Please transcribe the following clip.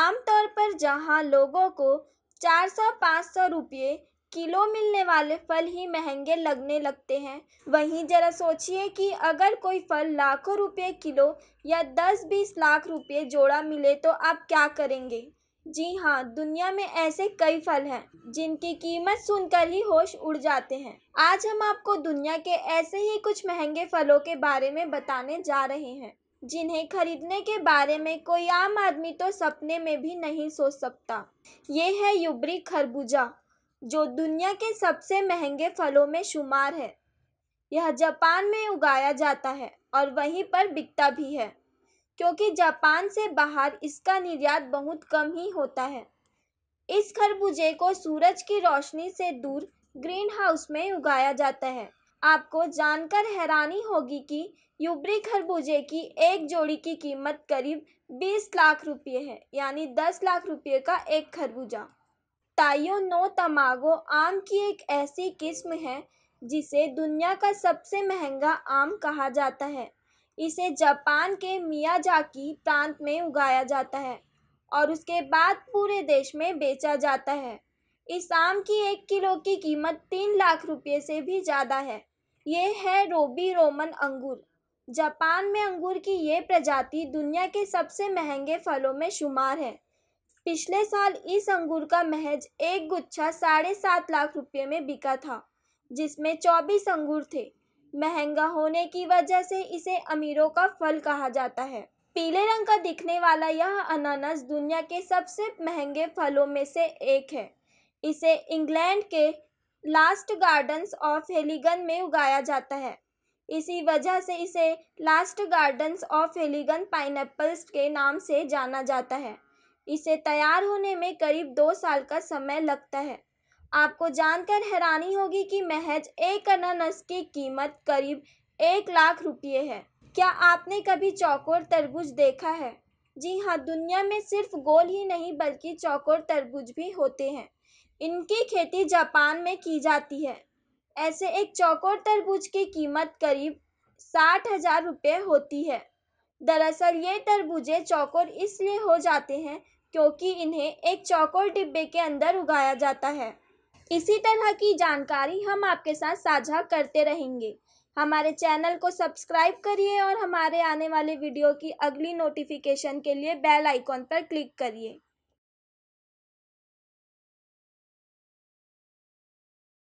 आमतौर पर जहां लोगों को चार सौ पाँच सौ रुपये किलो मिलने वाले फल ही महंगे लगने लगते हैं वहीं ज़रा सोचिए कि अगर कोई फल लाखों रुपये किलो या दस बीस लाख रुपये जोड़ा मिले तो आप क्या करेंगे जी हाँ दुनिया में ऐसे कई फल हैं जिनकी कीमत सुनकर ही होश उड़ जाते हैं आज हम आपको दुनिया के ऐसे ही कुछ महंगे फलों के बारे में बताने जा रहे हैं जिन्हें खरीदने के बारे में कोई आम आदमी तो सपने में भी नहीं सोच सकता। ये है युबरी खरबूजा, जो दुनिया के सबसे महंगे फलों में शुमार है। यह जापान में उगाया जाता है और वहीं पर बिकता भी है, क्योंकि जापान से बाहर इसका निर्यात बहुत कम ही होता है। इस खरबूजे को सूरज की रोशनी से दूर ग्रीन हाउस में उगाया जाता है। आपको जानकर हैरानी होगी कि युबरी खरबूजे की एक जोड़ी की कीमत करीब बीस लाख रुपये है यानी दस लाख रुपये का एक खरबूजा ताइयो नो तमागो आम की एक ऐसी किस्म है जिसे दुनिया का सबसे महंगा आम कहा जाता है इसे जापान के मियाजाकी प्रांत में उगाया जाता है और उसके बाद पूरे देश में बेचा जाता है इस आम की एक किलो की कीमत तीन लाख रुपये से भी ज़्यादा है ये है रोबी रोमन अंगूर जापान में अंगूर की ये प्रजाति दुनिया के सबसे महंगे फलों में शुमार है पिछले साल इस अंगूर का महज एक गुच्छा साढ़े सात लाख रुपये में बिका था जिसमें चौबीस अंगूर थे महंगा होने की वजह से इसे अमीरों का फल कहा जाता है पीले रंग का दिखने वाला यह अनानास दुनिया के सबसे महंगे फलों में से एक है इसे इंग्लैंड के लास्ट गार्डन्स ऑफ हेलीगन में उगाया जाता है इसी वजह से इसे Lost Gardens of Heligan pineapples के नाम से जाना जाता है इसे तैयार होने में करीब दो साल का समय लगता है आपको जानकर हैरानी होगी कि महज एक अनानस की कीमत करीब एक लाख रुपये है क्या आपने कभी चौकोर तरबूज देखा है जी हाँ दुनिया में सिर्फ गोल ही नहीं बल्कि चौकोर तरबूज भी होते हैं इनकी खेती जापान में की जाती है ऐसे एक चौकोर तरबूज की कीमत करीब साठ हजार रुपये होती है दरअसल ये तरबूजे चौकोर इसलिए हो जाते हैं क्योंकि इन्हें एक चौकोर डिब्बे के अंदर उगाया जाता है इसी तरह की जानकारी हम आपके साथ साझा करते रहेंगे हमारे चैनल को सब्सक्राइब करिए और हमारे आने वाले वीडियो की अगली नोटिफिकेशन के लिए बेल आइकॉन पर क्लिक करिए